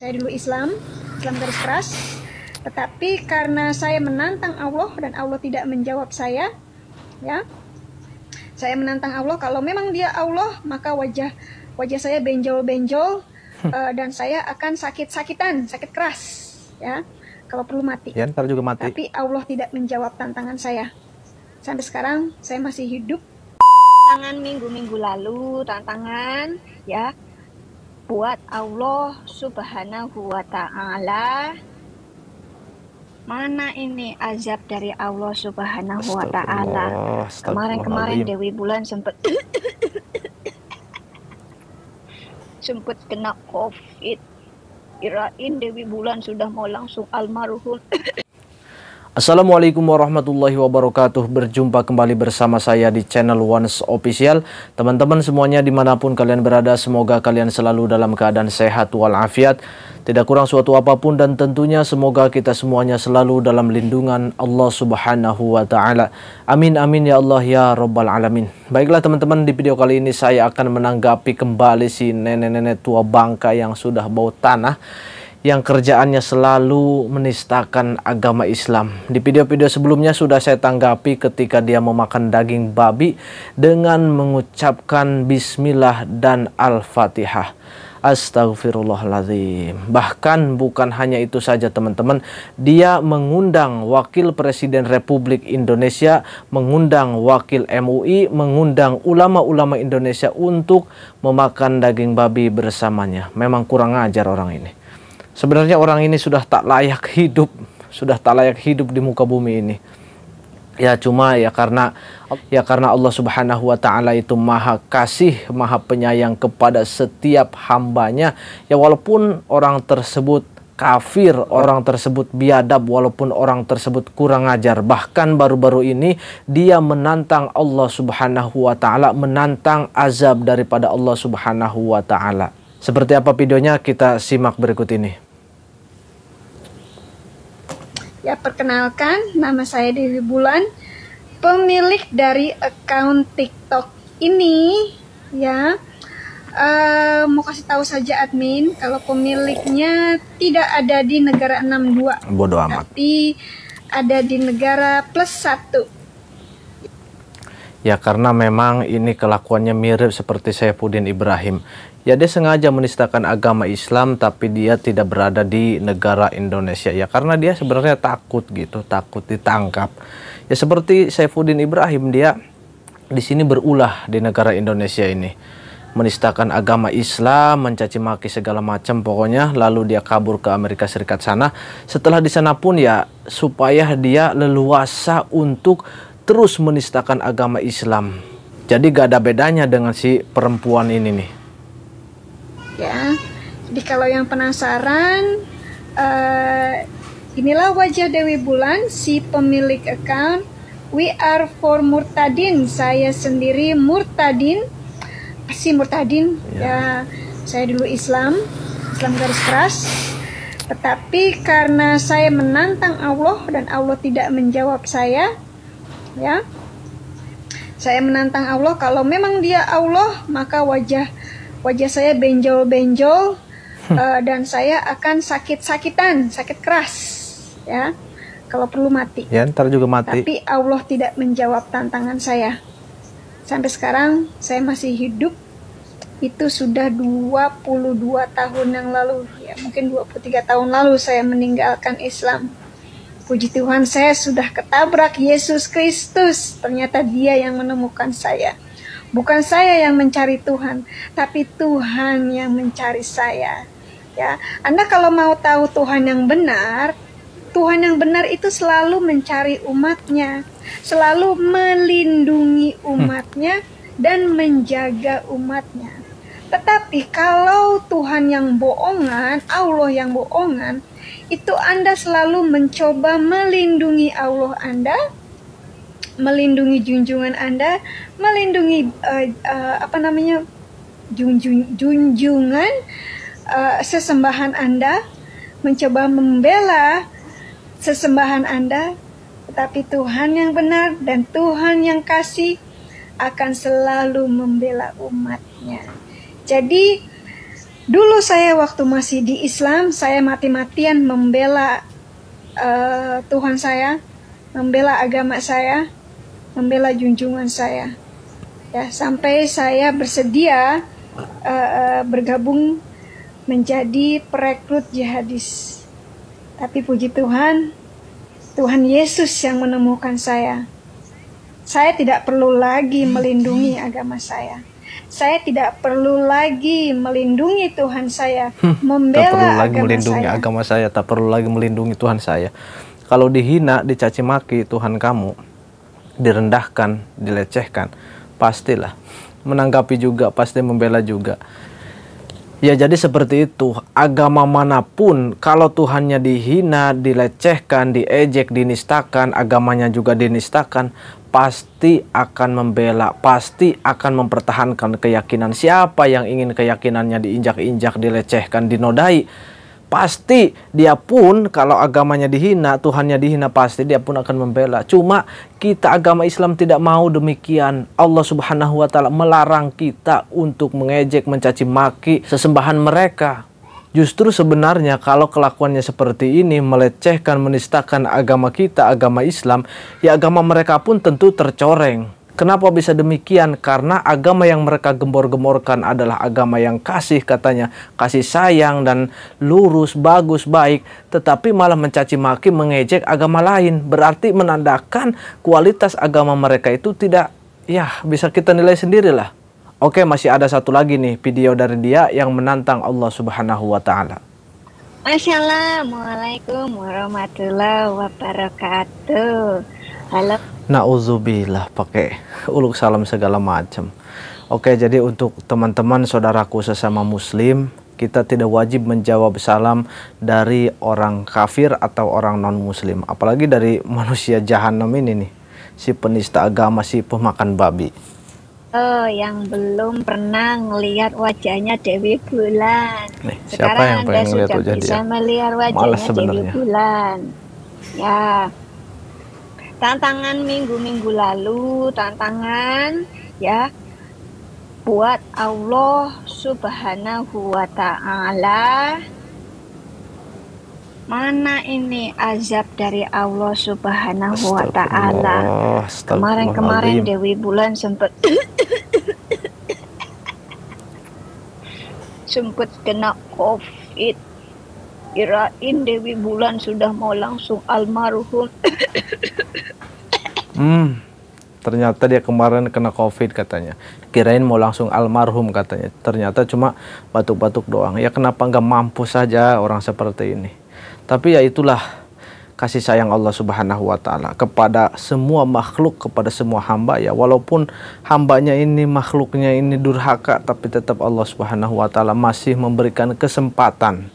Saya dulu Islam, Islam garis keras. Tetapi karena saya menantang Allah dan Allah tidak menjawab saya, ya. Saya menantang Allah kalau memang dia Allah, maka wajah wajah saya benjol-benjol uh, dan saya akan sakit-sakitan, sakit keras, ya. Kalau perlu mati. Ya, ntar juga mati. Tapi Allah tidak menjawab tantangan saya. Sampai sekarang saya masih hidup. Tantangan minggu-minggu lalu, tantangan ya buat Allah Subhanahu wa taala mana ini azab dari Allah Subhanahu wa taala. Kemarin-kemarin Dewi Bulan sempat sempat kena Covid. Kirain Dewi Bulan sudah mau langsung almarhum. Assalamualaikum warahmatullahi wabarakatuh Berjumpa kembali bersama saya di channel ones Official Teman-teman semuanya dimanapun kalian berada Semoga kalian selalu dalam keadaan sehat walafiat Tidak kurang suatu apapun Dan tentunya semoga kita semuanya selalu dalam lindungan Allah subhanahu wa ta'ala Amin amin ya Allah ya Rabbal Alamin Baiklah teman-teman di video kali ini saya akan menanggapi kembali si nenek-nenek tua bangka yang sudah bau tanah yang kerjaannya selalu menistakan agama Islam. Di video-video sebelumnya sudah saya tanggapi ketika dia memakan daging babi dengan mengucapkan bismillah dan al-fatihah. Astagfirullahaladzim. Bahkan bukan hanya itu saja teman-teman. Dia mengundang Wakil Presiden Republik Indonesia, mengundang Wakil MUI, mengundang ulama-ulama Indonesia untuk memakan daging babi bersamanya. Memang kurang ajar orang ini. Sebenarnya orang ini sudah tak layak hidup, sudah tak layak hidup di muka bumi ini. Ya cuma ya karena ya karena Allah Subhanahu wa taala itu maha kasih, maha penyayang kepada setiap hambanya. Ya walaupun orang tersebut kafir, orang tersebut biadab walaupun orang tersebut kurang ajar. Bahkan baru-baru ini dia menantang Allah Subhanahu wa taala, menantang azab daripada Allah Subhanahu wa taala. Seperti apa videonya kita simak berikut ini. Ya, perkenalkan nama saya Dewi Bulan, pemilik dari account TikTok ini ya. e, mau kasih tahu saja admin kalau pemiliknya tidak ada di negara 62. Bodoh amat. Tapi ada di negara plus 1. Ya karena memang ini kelakuannya mirip seperti Saifuddin Ibrahim. Ya dia sengaja menistakan agama Islam tapi dia tidak berada di negara Indonesia. Ya karena dia sebenarnya takut gitu, takut ditangkap. Ya seperti Saifuddin Ibrahim dia di sini berulah di negara Indonesia ini. Menistakan agama Islam, mencaci maki segala macam pokoknya lalu dia kabur ke Amerika Serikat sana. Setelah di sana pun ya supaya dia leluasa untuk terus menistakan agama Islam. Jadi gak ada bedanya dengan si perempuan ini nih. Ya, jadi kalau yang penasaran, uh, inilah wajah Dewi Bulan, si pemilik account. We are for Murtadin. Saya sendiri Murtadin. Si Murtadin, ya, ya saya dulu Islam, Islam garis keras. Tetapi karena saya menantang Allah dan Allah tidak menjawab saya, ya saya menantang Allah kalau memang dia Allah maka wajah wajah saya benjol-benjol uh, dan saya akan sakit-sakitan sakit keras ya kalau perlu mati ya ntar juga mati tapi Allah tidak menjawab tantangan saya sampai sekarang saya masih hidup itu sudah 22 tahun yang lalu ya mungkin 23 tahun lalu saya meninggalkan Islam Puji Tuhan saya sudah ketabrak Yesus Kristus. Ternyata dia yang menemukan saya. Bukan saya yang mencari Tuhan, tapi Tuhan yang mencari saya. Ya, Anda kalau mau tahu Tuhan yang benar, Tuhan yang benar itu selalu mencari umatnya, selalu melindungi umatnya dan menjaga umatnya. Tetapi kalau Tuhan yang bohongan, Allah yang bohongan, itu Anda selalu mencoba melindungi Allah Anda, melindungi junjungan Anda, melindungi uh, uh, apa namanya junjung, junjungan uh, sesembahan Anda, mencoba membela sesembahan Anda, tetapi Tuhan yang benar dan Tuhan yang kasih akan selalu membela umatnya. Jadi Dulu saya waktu masih di Islam, saya mati-matian membela uh, Tuhan saya, membela agama saya, membela junjungan saya. Ya, sampai saya bersedia uh, bergabung menjadi perekrut jihadis. Tapi puji Tuhan, Tuhan Yesus yang menemukan saya. Saya tidak perlu lagi melindungi agama saya saya tidak perlu lagi melindungi Tuhan saya, hmm, membela tak perlu lagi agama melindungi saya. agama saya, tak perlu lagi melindungi Tuhan saya. Kalau dihina, dicaci maki Tuhan kamu, direndahkan, dilecehkan, pastilah menanggapi juga, pasti membela juga. Ya jadi seperti itu, agama manapun kalau Tuhannya dihina, dilecehkan, diejek, dinistakan, agamanya juga dinistakan, pasti akan membela, pasti akan mempertahankan keyakinan siapa yang ingin keyakinannya diinjak-injak, dilecehkan, dinodai. Pasti dia pun kalau agamanya dihina, Tuhannya dihina, pasti dia pun akan membela. Cuma kita agama Islam tidak mau demikian. Allah Subhanahu wa taala melarang kita untuk mengejek, mencaci maki sesembahan mereka. Justru sebenarnya kalau kelakuannya seperti ini melecehkan, menistakan agama kita, agama Islam, ya agama mereka pun tentu tercoreng. Kenapa bisa demikian? Karena agama yang mereka gembor-gemborkan adalah agama yang kasih katanya, kasih sayang dan lurus, bagus, baik, tetapi malah mencaci maki, mengejek agama lain. Berarti menandakan kualitas agama mereka itu tidak ya bisa kita nilai sendirilah. Oke, masih ada satu lagi nih video dari dia yang menantang Allah Subhanahu wa taala. Assalamualaikum warahmatullahi wabarakatuh. Halo. Nauzubillah pakai uluk salam segala macam. Oke, jadi untuk teman-teman saudaraku sesama muslim, kita tidak wajib menjawab salam dari orang kafir atau orang non-muslim, apalagi dari manusia jahanam ini nih, si penista agama, si pemakan babi. Oh, yang belum pernah ngelihat wajahnya Dewi Bulan. Nih, Sekarang yang Anda sudah wajah bisa dia? melihat wajahnya Dewi Bulan. Ya. Tantangan minggu-minggu lalu, tantangan ya buat Allah Subhanahu wa taala mana ini azab dari Allah Subhanahu wa taala. Kemarin-kemarin Dewi Bulan sempat sempat kena covid kirain Dewi Bulan sudah mau langsung almarhum hmm ternyata dia kemarin kena covid katanya kirain mau langsung almarhum katanya ternyata cuma batuk-batuk doang ya kenapa nggak mampu saja orang seperti ini tapi ya itulah kasih sayang Allah Subhanahu wa taala kepada semua makhluk, kepada semua hamba ya. Walaupun hambanya ini makhluknya ini durhaka tapi tetap Allah Subhanahu wa taala masih memberikan kesempatan.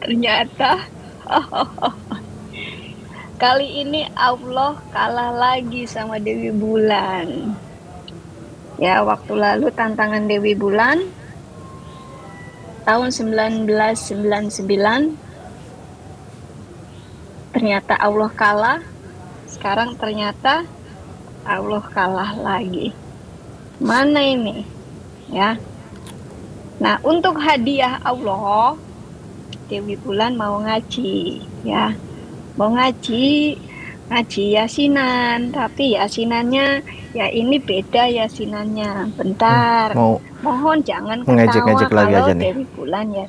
Ternyata oh, oh, oh. kali ini Allah kalah lagi sama Dewi Bulan. Ya, waktu lalu tantangan Dewi Bulan tahun 1999 ternyata Allah kalah sekarang ternyata Allah kalah lagi mana ini ya nah untuk hadiah Allah Dewi Bulan mau ngaji ya mau ngaji ngaji yasinan tapi yasinannya ya ini beda yasinannya bentar hmm, mau mohon jangan mengejek-ngejek lagi aja nih dari bulan ya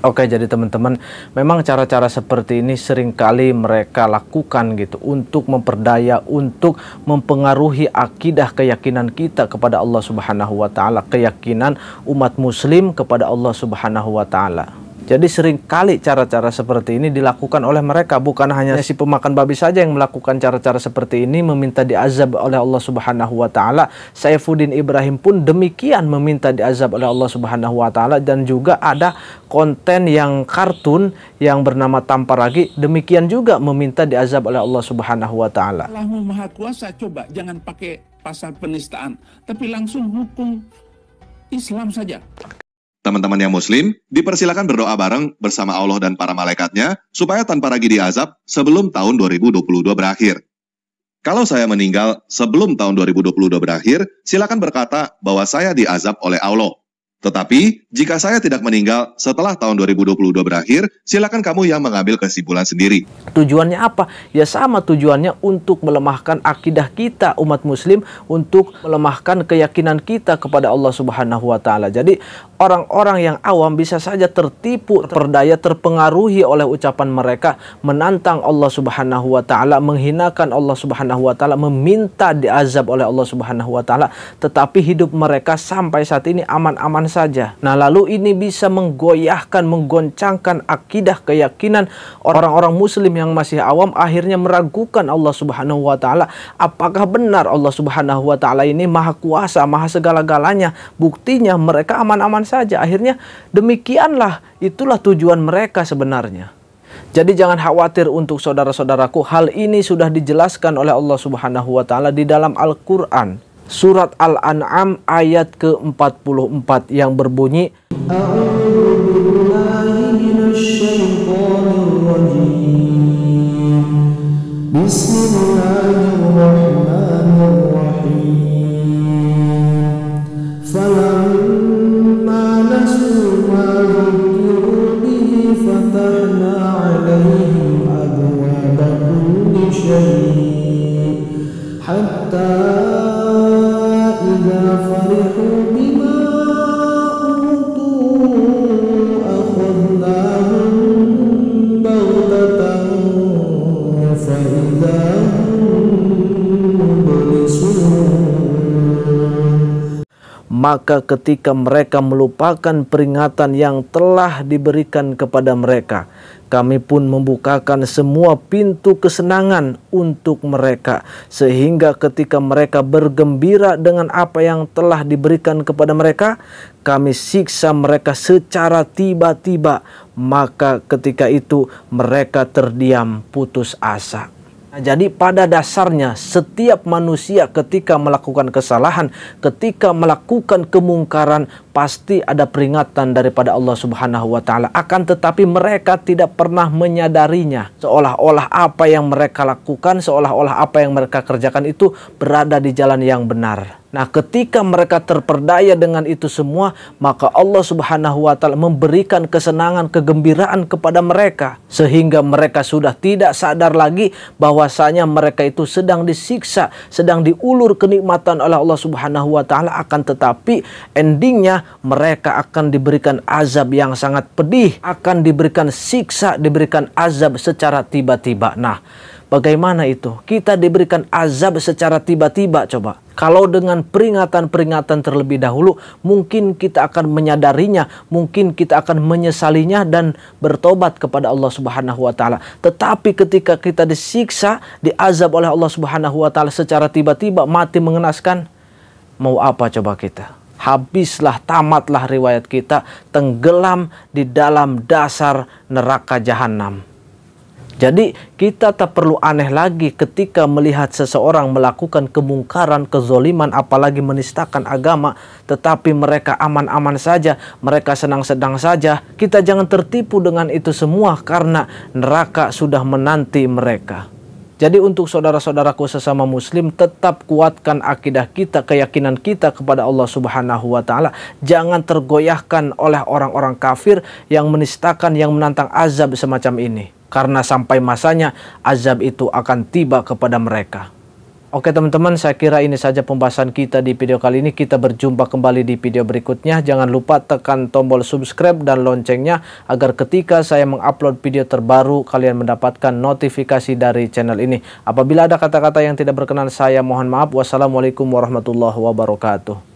Oke, jadi teman-teman, memang cara-cara seperti ini seringkali mereka lakukan gitu untuk memperdaya, untuk mempengaruhi akidah keyakinan kita kepada Allah Subhanahu wa taala, keyakinan umat muslim kepada Allah Subhanahu wa taala. Jadi seringkali cara-cara seperti ini dilakukan oleh mereka bukan hanya si pemakan babi saja yang melakukan cara-cara seperti ini meminta diazab oleh Allah Subhanahu wa taala. Saifuddin Ibrahim pun demikian meminta diazab oleh Allah Subhanahu wa taala dan juga ada konten yang kartun yang bernama Tampar lagi demikian juga meminta diazab oleh Allah Subhanahu wa taala. Allah Maha Kuasa coba jangan pakai pasal penistaan tapi langsung hukum Islam saja. Teman-teman yang muslim, dipersilakan berdoa bareng bersama Allah dan para malaikatnya supaya tanpa lagi diazab sebelum tahun 2022 berakhir. Kalau saya meninggal sebelum tahun 2022 berakhir, silakan berkata bahwa saya diazab oleh Allah. Tetapi, jika saya tidak meninggal setelah tahun 2022 berakhir, silakan kamu yang mengambil kesimpulan sendiri. Tujuannya apa? Ya sama tujuannya untuk melemahkan akidah kita umat muslim, untuk melemahkan keyakinan kita kepada Allah Subhanahu wa taala. Jadi, orang-orang yang awam bisa saja tertipu, terdaya, terpengaruhi oleh ucapan mereka menantang Allah Subhanahu wa taala, menghinakan Allah Subhanahu wa taala, meminta diazab oleh Allah Subhanahu wa taala, tetapi hidup mereka sampai saat ini aman-aman saja. Nah, lalu ini bisa menggoyahkan, menggoncangkan akidah keyakinan orang-orang muslim yang masih awam akhirnya meragukan Allah Subhanahu wa taala apakah benar Allah Subhanahu wa taala ini maha kuasa, maha segala-galanya. Buktinya mereka aman-aman saja. Akhirnya demikianlah itulah tujuan mereka sebenarnya. Jadi jangan khawatir untuk saudara-saudaraku, hal ini sudah dijelaskan oleh Allah Subhanahu wa taala di dalam Al-Qur'an surat Al-An'am ayat ke-44 yang berbunyi Bismillahirrahmanirrahim maka ketika mereka melupakan peringatan yang telah diberikan kepada mereka, kami pun membukakan semua pintu kesenangan untuk mereka, sehingga ketika mereka bergembira dengan apa yang telah diberikan kepada mereka, kami siksa mereka secara tiba-tiba. Maka, ketika itu mereka terdiam putus asa. Nah, jadi pada dasarnya setiap manusia ketika melakukan kesalahan, ketika melakukan kemungkaran, pasti ada peringatan daripada Allah Subhanahu wa taala akan tetapi mereka tidak pernah menyadarinya seolah-olah apa yang mereka lakukan seolah-olah apa yang mereka kerjakan itu berada di jalan yang benar Nah, ketika mereka terperdaya dengan itu semua, maka Allah Subhanahu wa taala memberikan kesenangan, kegembiraan kepada mereka sehingga mereka sudah tidak sadar lagi bahwasanya mereka itu sedang disiksa, sedang diulur kenikmatan oleh Allah Subhanahu wa taala akan tetapi endingnya mereka akan diberikan azab yang sangat pedih, akan diberikan siksa, diberikan azab secara tiba-tiba. Nah, Bagaimana itu? Kita diberikan azab secara tiba-tiba coba. Kalau dengan peringatan-peringatan terlebih dahulu, mungkin kita akan menyadarinya, mungkin kita akan menyesalinya dan bertobat kepada Allah Subhanahu wa taala. Tetapi ketika kita disiksa, diazab oleh Allah Subhanahu wa taala secara tiba-tiba, mati mengenaskan, mau apa coba kita? habislah, tamatlah riwayat kita, tenggelam di dalam dasar neraka jahanam. Jadi kita tak perlu aneh lagi ketika melihat seseorang melakukan kemungkaran, kezoliman, apalagi menistakan agama, tetapi mereka aman-aman saja, mereka senang sedang saja. Kita jangan tertipu dengan itu semua karena neraka sudah menanti mereka. Jadi untuk saudara-saudaraku sesama muslim tetap kuatkan akidah kita, keyakinan kita kepada Allah Subhanahu wa taala. Jangan tergoyahkan oleh orang-orang kafir yang menistakan, yang menantang azab semacam ini. Karena sampai masanya azab itu akan tiba kepada mereka. Oke teman-teman, saya kira ini saja pembahasan kita di video kali ini. Kita berjumpa kembali di video berikutnya. Jangan lupa tekan tombol subscribe dan loncengnya agar ketika saya mengupload video terbaru, kalian mendapatkan notifikasi dari channel ini. Apabila ada kata-kata yang tidak berkenan, saya mohon maaf. Wassalamualaikum warahmatullahi wabarakatuh.